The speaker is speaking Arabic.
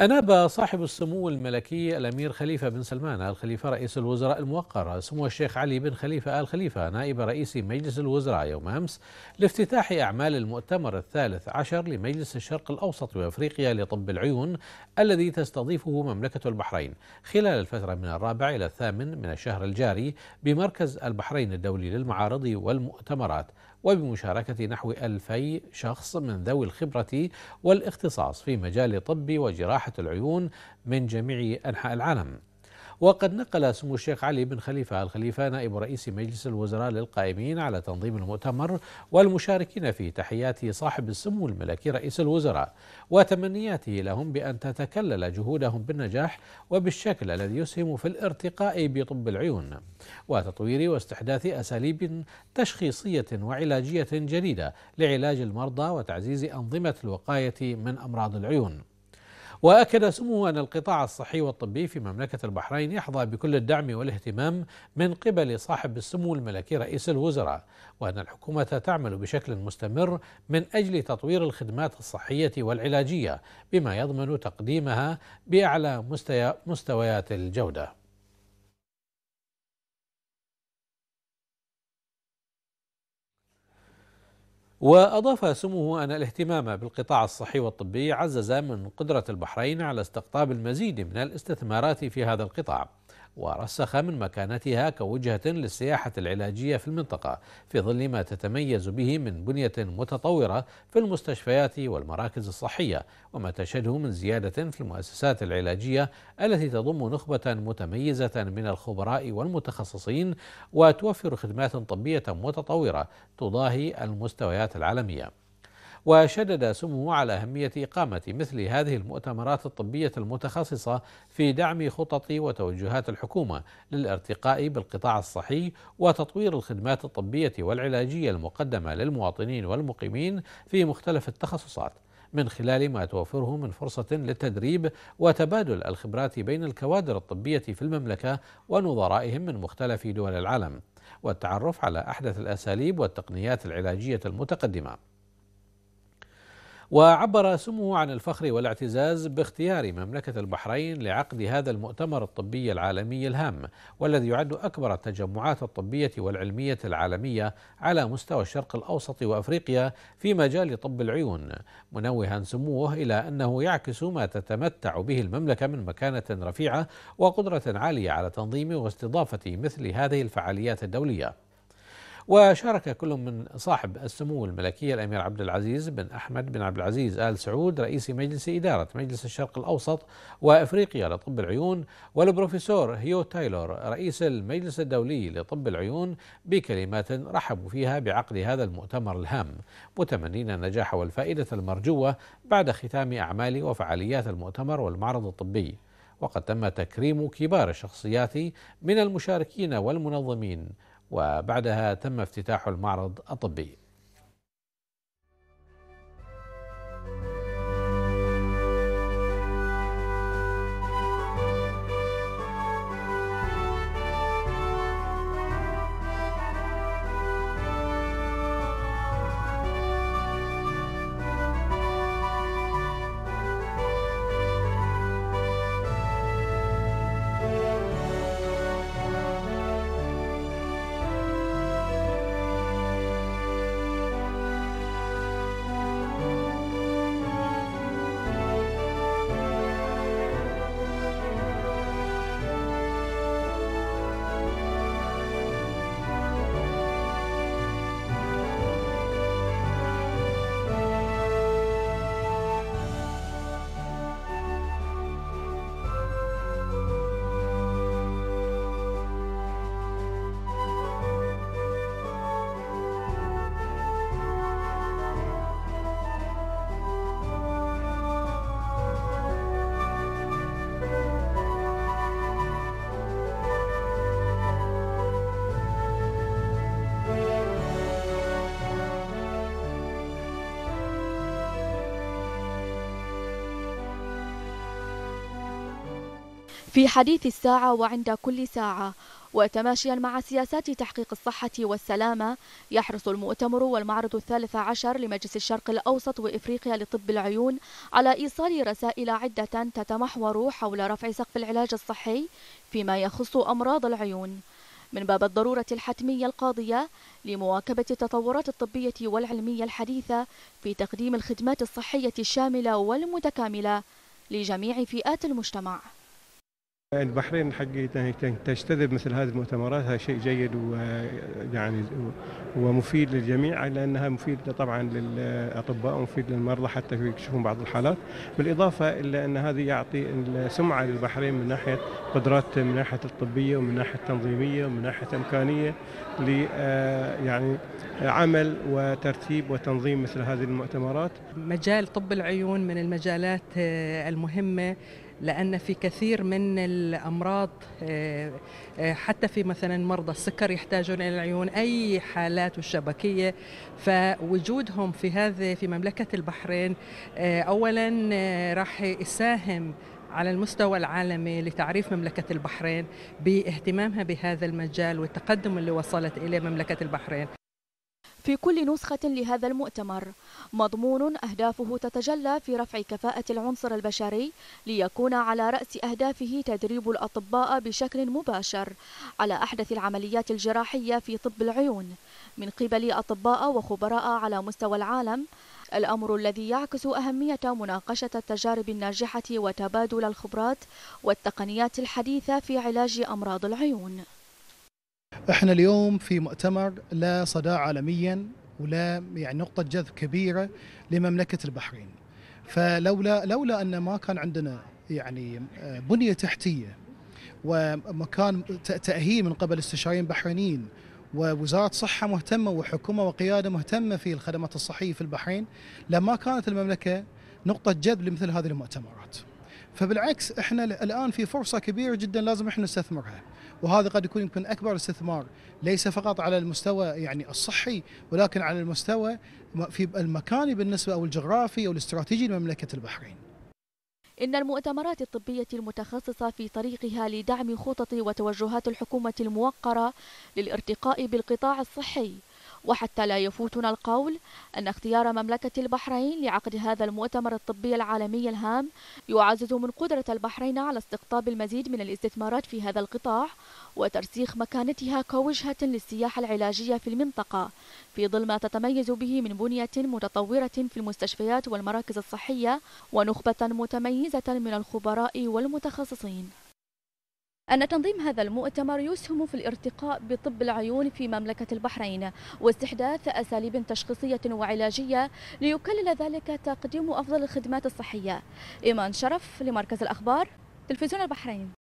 أناب صاحب السمو الملكي الأمير خليفة بن سلمان آل خليفة رئيس الوزراء الموقر سمو الشيخ علي بن خليفة آل خليفة نائب رئيس مجلس الوزراء يوم أمس لافتتاح أعمال المؤتمر الثالث عشر لمجلس الشرق الأوسط وأفريقيا لطب العيون الذي تستضيفه مملكة البحرين خلال الفترة من الرابع إلى الثامن من الشهر الجاري بمركز البحرين الدولي للمعارض والمؤتمرات وبمشاركة نحو ألفي شخص من ذوي الخبرة والاختصاص في مجال طب وجراحة العيون من جميع أنحاء العالم وقد نقل سمو الشيخ علي بن خليفة الخليفة نائب رئيس مجلس الوزراء للقائمين على تنظيم المؤتمر والمشاركين في تحيات صاحب السمو الملكي رئيس الوزراء وتمنياته لهم بأن تتكلل جهودهم بالنجاح وبالشكل الذي يسهم في الارتقاء بطب العيون وتطوير واستحداث أساليب تشخيصية وعلاجية جديدة لعلاج المرضى وتعزيز أنظمة الوقاية من أمراض العيون وأكد سموه أن القطاع الصحي والطبي في مملكة البحرين يحظى بكل الدعم والاهتمام من قبل صاحب السمو الملكي رئيس الوزراء وأن الحكومة تعمل بشكل مستمر من أجل تطوير الخدمات الصحية والعلاجية بما يضمن تقديمها بأعلى مستويات الجودة وأضاف سموه أن الاهتمام بالقطاع الصحي والطبي عزز من قدرة البحرين على استقطاب المزيد من الاستثمارات في هذا القطاع ورسخ من مكانتها كوجهة للسياحة العلاجية في المنطقة في ظل ما تتميز به من بنية متطورة في المستشفيات والمراكز الصحية وما تشهده من زيادة في المؤسسات العلاجية التي تضم نخبة متميزة من الخبراء والمتخصصين وتوفر خدمات طبية متطورة تضاهي المستويات العمليات العالمية وشدد سمو على أهمية إقامة مثل هذه المؤتمرات الطبية المتخصصة في دعم خطط وتوجهات الحكومة للارتقاء بالقطاع الصحي وتطوير الخدمات الطبية والعلاجية المقدمة للمواطنين والمقيمين في مختلف التخصصات من خلال ما توفره من فرصة للتدريب وتبادل الخبرات بين الكوادر الطبية في المملكة ونظرائهم من مختلف دول العالم والتعرف على أحدث الأساليب والتقنيات العلاجية المتقدمة وعبر سموه عن الفخر والاعتزاز باختيار مملكة البحرين لعقد هذا المؤتمر الطبي العالمي الهام والذي يعد أكبر التجمعات الطبية والعلمية العالمية على مستوى الشرق الأوسط وأفريقيا في مجال طب العيون منوها سموه إلى أنه يعكس ما تتمتع به المملكة من مكانة رفيعة وقدرة عالية على تنظيم واستضافة مثل هذه الفعاليات الدولية وشارك كل من صاحب السمو الملكية الأمير عبد العزيز بن أحمد بن عبد العزيز آل سعود رئيس مجلس إدارة مجلس الشرق الأوسط وإفريقيا لطب العيون والبروفيسور هيو تايلور رئيس المجلس الدولي لطب العيون بكلمات رحبوا فيها بعقد هذا المؤتمر الهام متمنين النجاح والفائدة المرجوة بعد ختام أعمال وفعاليات المؤتمر والمعرض الطبي وقد تم تكريم كبار الشخصيات من المشاركين والمنظمين وبعدها تم افتتاح المعرض الطبي في حديث الساعة وعند كل ساعة وتماشيا مع سياسات تحقيق الصحة والسلامة يحرص المؤتمر والمعرض الثالث عشر لمجلس الشرق الأوسط وإفريقيا لطب العيون على إيصال رسائل عدة تتمحور حول رفع سقف العلاج الصحي فيما يخص أمراض العيون من باب الضرورة الحتمية القاضية لمواكبة التطورات الطبية والعلمية الحديثة في تقديم الخدمات الصحية الشاملة والمتكاملة لجميع فئات المجتمع البحرين حقيقة تجتذب مثل هذه المؤتمرات هذا شيء جيد ويعني ومفيد للجميع لانها مفيد مفيدة طبعا للاطباء ومفيد للمرضى حتى يكشفون بعض الحالات، بالاضافة الى ان هذه يعطي سمعة للبحرين من ناحية قدرات من ناحية الطبية ومن ناحية التنظيمية ومن ناحية امكانية ل يعني عمل وترتيب وتنظيم مثل هذه المؤتمرات. مجال طب العيون من المجالات المهمة لأن في كثير من الأمراض آه، آه، حتى في مثلا مرضى السكر يحتاجون إلى العيون أي حالات الشبكية فوجودهم في هذه في مملكة البحرين آه، أولا راح يساهم على المستوى العالمي لتعريف مملكة البحرين باهتمامها بهذا المجال والتقدم اللي وصلت إليه مملكة البحرين في كل نسخة لهذا المؤتمر مضمون أهدافه تتجلى في رفع كفاءة العنصر البشري ليكون على رأس أهدافه تدريب الأطباء بشكل مباشر على أحدث العمليات الجراحية في طب العيون من قبل أطباء وخبراء على مستوى العالم الأمر الذي يعكس أهمية مناقشة التجارب الناجحة وتبادل الخبرات والتقنيات الحديثة في علاج أمراض العيون احنا اليوم في مؤتمر لا صدى عالميا ولا يعني نقطة جذب كبيرة لمملكة البحرين فلولا لولا ان ما كان عندنا يعني آه، بنية تحتية ومكان تأهيل من قبل استشاريين بحرينيين ووزارة صحة مهتمة وحكومة وقيادة مهتمة في الخدمات الصحية في البحرين لما كانت المملكة نقطة جذب لمثل هذه المؤتمرات فبالعكس احنا الان في فرصه كبيره جدا لازم احنا نستثمرها وهذا قد يكون يمكن اكبر استثمار ليس فقط على المستوى يعني الصحي ولكن على المستوى في المكاني بالنسبه او الجغرافي او الاستراتيجي لمملكه البحرين. إن المؤتمرات الطبية المتخصصة في طريقها لدعم خطط وتوجهات الحكومة الموقرة للارتقاء بالقطاع الصحي وحتى لا يفوتنا القول أن اختيار مملكة البحرين لعقد هذا المؤتمر الطبي العالمي الهام يعزز من قدرة البحرين على استقطاب المزيد من الاستثمارات في هذا القطاع وترسيخ مكانتها كوجهة للسياحة العلاجية في المنطقة في ظل ما تتميز به من بنية متطورة في المستشفيات والمراكز الصحية ونخبة متميزة من الخبراء والمتخصصين أن تنظيم هذا المؤتمر يسهم في الارتقاء بطب العيون في مملكة البحرين واستحداث أساليب تشخيصية وعلاجية ليكلل ذلك تقديم أفضل الخدمات الصحية إيمان شرف لمركز الأخبار تلفزيون البحرين